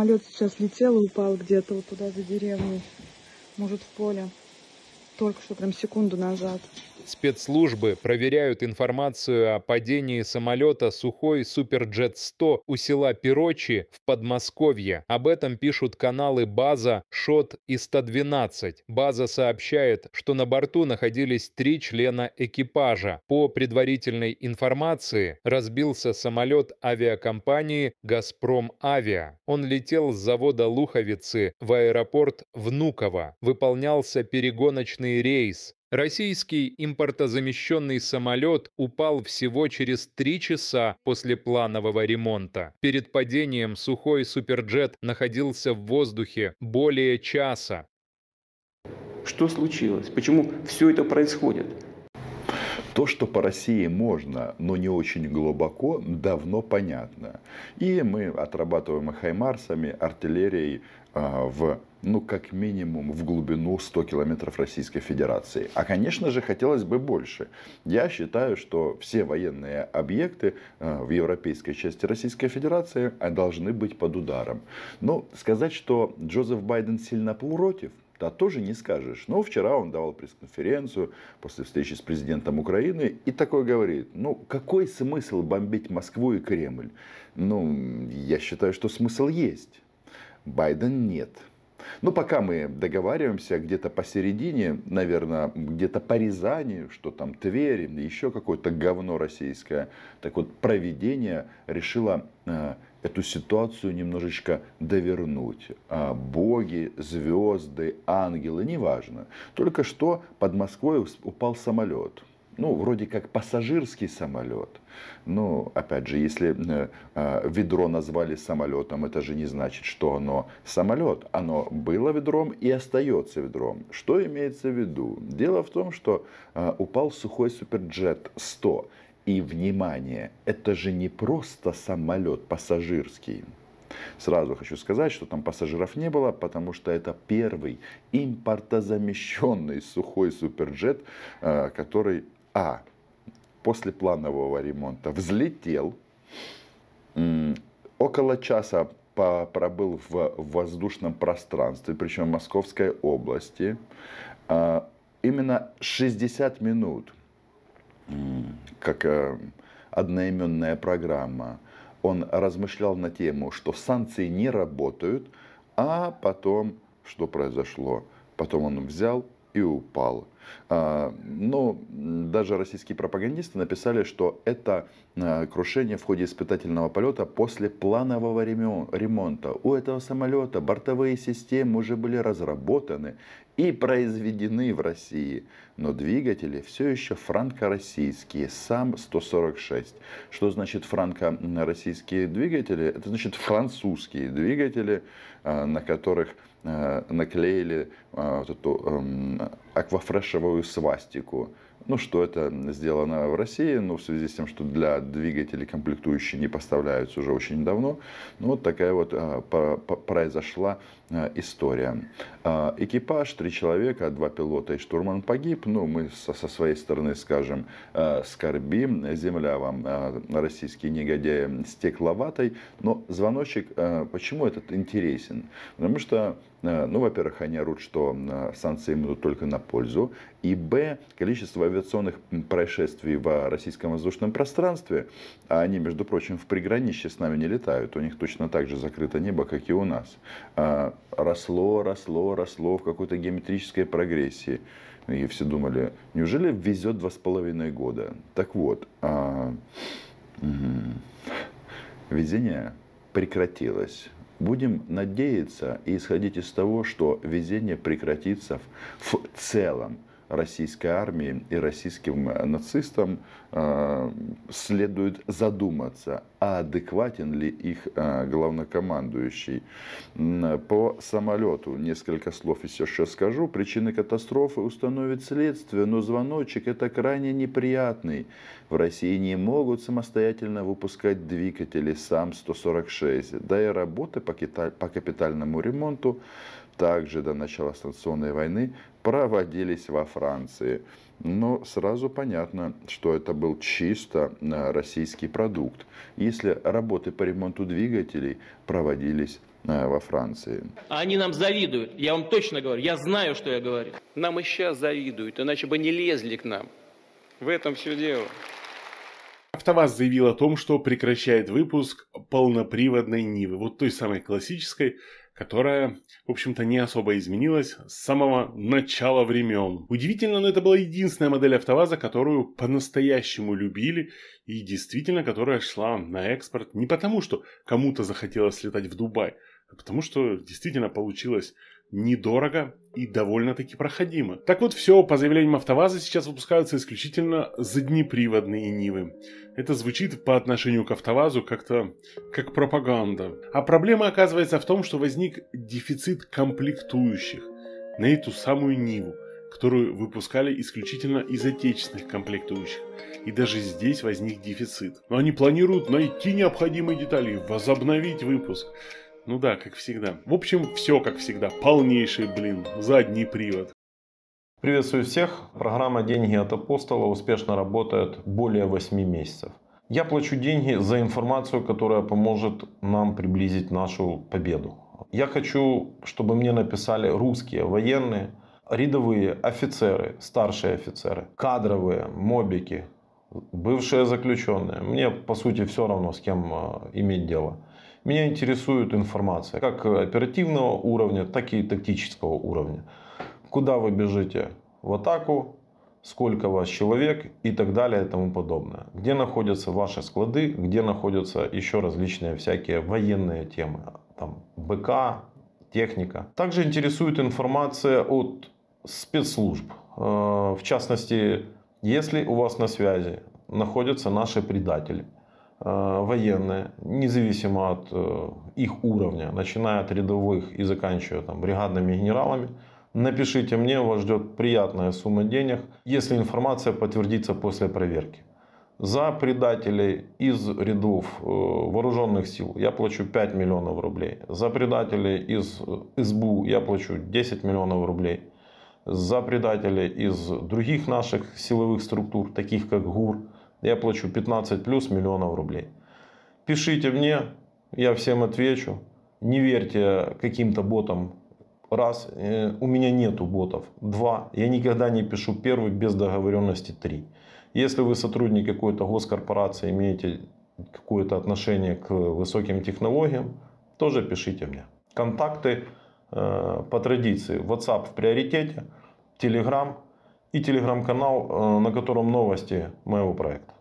самолет сейчас летел и упал где-то вот туда за деревней, может в поле только что, прям секунду назад. Спецслужбы проверяют информацию о падении самолета «Сухой Суперджет-100» у села Пирочи в Подмосковье. Об этом пишут каналы «База», «Шот» и «112». «База» сообщает, что на борту находились три члена экипажа. По предварительной информации разбился самолет авиакомпании «Газпром Авиа». Он летел с завода Луховицы в аэропорт Внуково. Выполнялся перегоночный военный рейс. Российский импортозамещенный самолет упал всего через три часа после планового ремонта. Перед падением сухой суперджет находился в воздухе более часа. Что случилось? Почему все это происходит? То, что по России можно, но не очень глубоко, давно понятно. И мы отрабатываем и хаймарсами, артиллерией, а, в, ну, как минимум, в глубину 100 километров Российской Федерации. А, конечно же, хотелось бы больше. Я считаю, что все военные объекты а, в европейской части Российской Федерации а, должны быть под ударом. Но ну, сказать, что Джозеф Байден сильно против, да тоже не скажешь. Но ну, вчера он давал пресс-конференцию после встречи с президентом Украины и такой говорит, ну какой смысл бомбить Москву и Кремль? Ну, я считаю, что смысл есть. Байден нет. Ну, пока мы договариваемся где-то посередине, наверное, где-то по Рязани, что там Твери, еще какое-то говно российское. Так вот, проведение решило э, эту ситуацию немножечко довернуть. А боги, звезды, ангелы, неважно. Только что под Москвой упал самолет – ну, вроде как пассажирский самолет. Но, ну, опять же, если э, а, ведро назвали самолетом, это же не значит, что оно самолет. Оно было ведром и остается ведром. Что имеется в виду? Дело в том, что э, упал сухой суперджет 100. И, внимание, это же не просто самолет пассажирский. Сразу хочу сказать, что там пассажиров не было, потому что это первый импортозамещенный сухой суперджет, э, который а после планового ремонта взлетел, около часа пробыл в воздушном пространстве, причем в Московской области, а, именно 60 минут, как э, одноименная программа, он размышлял на тему, что санкции не работают, а потом что произошло? Потом он взял и упал. А, но ну, даже российские пропагандисты написали, что это а, крушение в ходе испытательного полета после планового ремонта. У этого самолета бортовые системы уже были разработаны и произведены в России. Но двигатели все еще франко-российские, сам 146. Что значит франко-российские двигатели? Это значит французские двигатели, а, на которых наклеили вот эту эм, аквафрешевую свастику. Ну, что это сделано в России, но ну, в связи с тем, что для двигателей комплектующие не поставляются уже очень давно, ну, вот такая вот а, произошла а, история. А, экипаж, три человека, два пилота и штурман погиб, ну, мы со, со своей стороны скажем, а, скорбим, земля вам, а, российские негодяи, стекловатой, но звоночек, а, почему этот интересен? Потому что а, ну, во-первых, они орут, что а, санкции идут только на пользу. И, б, количество авиационных происшествий в российском воздушном пространстве, а они, между прочим, в приграничье с нами не летают, у них точно так же закрыто небо, как и у нас, а, росло, росло, росло в какой-то геометрической прогрессии. И все думали, неужели везет два с половиной года? Так вот, а, везение прекратилось. Будем надеяться и исходить из того, что везение прекратится в целом российской армии и российским э, нацистам э, следует задуматься, а адекватен ли их э, главнокомандующий. По самолету несколько слов еще сейчас скажу. Причины катастрофы установит следствие, но звоночек это крайне неприятный. В России не могут самостоятельно выпускать двигатели САМ-146, да и работы по, по капитальному ремонту также до начала станционной войны проводились во Франции. Но сразу понятно, что это был чисто э, российский продукт, если работы по ремонту двигателей проводились э, во Франции. Они нам завидуют, я вам точно говорю, я знаю, что я говорю. Нам и сейчас завидуют, иначе бы не лезли к нам. В этом все дело. АвтоВАЗ заявил о том, что прекращает выпуск полноприводной Нивы, вот той самой классической, которая, в общем-то, не особо изменилась с самого начала времен. Удивительно, но это была единственная модель АвтоВАЗа, которую по-настоящему любили и действительно, которая шла на экспорт не потому, что кому-то захотелось летать в Дубай, а потому что действительно получилось недорого и довольно-таки проходимо. Так вот, все, по заявлениям АвтоВАЗа сейчас выпускаются исключительно заднеприводные Нивы. Это звучит по отношению к АвтоВАЗу как-то как пропаганда. А проблема оказывается в том, что возник дефицит комплектующих на эту самую Ниву, которую выпускали исключительно из отечественных комплектующих. И даже здесь возник дефицит. Но они планируют найти необходимые детали, возобновить выпуск. Ну да, как всегда. В общем, все как всегда. Полнейший, блин, задний привод. Приветствую всех. Программа «Деньги от апостола» успешно работает более 8 месяцев. Я плачу деньги за информацию, которая поможет нам приблизить нашу победу. Я хочу, чтобы мне написали русские военные, рядовые офицеры, старшие офицеры, кадровые, мобики, бывшие заключенные. Мне, по сути, все равно, с кем э, иметь дело. Меня интересует информация как оперативного уровня, так и тактического уровня. Куда вы бежите в атаку, сколько вас человек и так далее и тому подобное. Где находятся ваши склады, где находятся еще различные всякие военные темы, там БК, техника. Также интересует информация от спецслужб. Э, в частности, если у вас на связи находятся наши предатели – Э, военные, независимо от э, их уровня, начиная от рядовых и заканчивая там, бригадными генералами, напишите мне, вас ждет приятная сумма денег, если информация подтвердится после проверки. За предателей из рядов э, вооруженных сил я плачу 5 миллионов рублей. За предателей из СБУ я плачу 10 миллионов рублей. За предателей из других наших силовых структур, таких как ГУР, я плачу 15 плюс миллионов рублей. Пишите мне, я всем отвечу. Не верьте каким-то ботам. Раз, э, у меня нету ботов. Два, я никогда не пишу первый без договоренности. Три. Если вы сотрудник какой-то госкорпорации, имеете какое-то отношение к высоким технологиям, тоже пишите мне. Контакты э, по традиции. WhatsApp в приоритете, Telegram и телеграм-канал, э, на котором новости моего проекта.